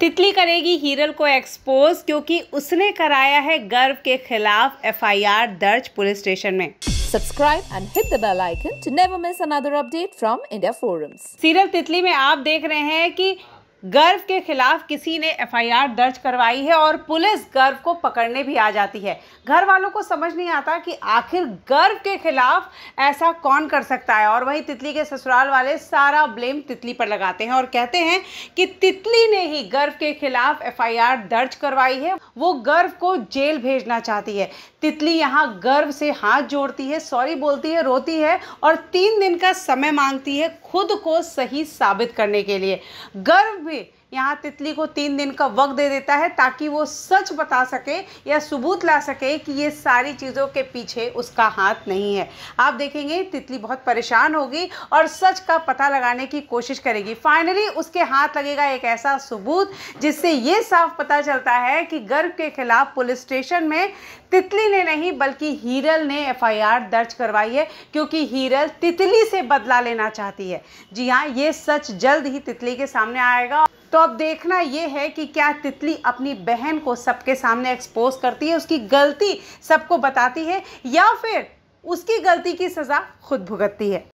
तितली करेगी हीरल को एक्सपोज क्योंकि उसने कराया है गर्व के खिलाफ एफआईआर दर्ज पुलिस स्टेशन में subscribe and hit the bell icon to never miss another update from India forums serial Titli में आप देख रहे हैं कि गर्व के खिलाफ किसी ने एफआईआर दर्ज करवाई है और पुलिस गर्व को पकड़ने भी आ जाती है घर वालों को समझ नहीं आता कि आखिर गर्व के खिलाफ ऐसा कौन कर सकता है और वहीं तितली के ससुराल वाले सारा ब्लेम तितली पर लगाते हैं और कहते हैं कि तितली ने ही गर्व के खिलाफ एफआईआर दर्ज करवाई है वो गर्व को जेल भेजना चाहती है तितली यहाँ गर्व से हाथ जोड़ती है सॉरी बोलती है रोती है और तीन दिन का समय मांगती है खुद को सही साबित करने के लिए गर्व Oui. यहाँ तितली को तीन दिन का वक्त दे देता है ताकि वो सच बता सके या सबूत ला सके कि ये सारी चीज़ों के पीछे उसका हाथ नहीं है आप देखेंगे तितली बहुत परेशान होगी और सच का पता लगाने की कोशिश करेगी फाइनली उसके हाथ लगेगा एक ऐसा सबूत जिससे ये साफ पता चलता है कि गर्ग के खिलाफ पुलिस स्टेशन में तितली ने नहीं बल्कि हीरल ने एफ दर्ज करवाई है क्योंकि हीरल तितली से बदला लेना चाहती है जी हाँ ये सच जल्द ही तितली के सामने आएगा तो अब देखना यह है कि क्या तितली अपनी बहन को सबके सामने एक्सपोज करती है उसकी गलती सबको बताती है या फिर उसकी गलती की सज़ा खुद भुगतती है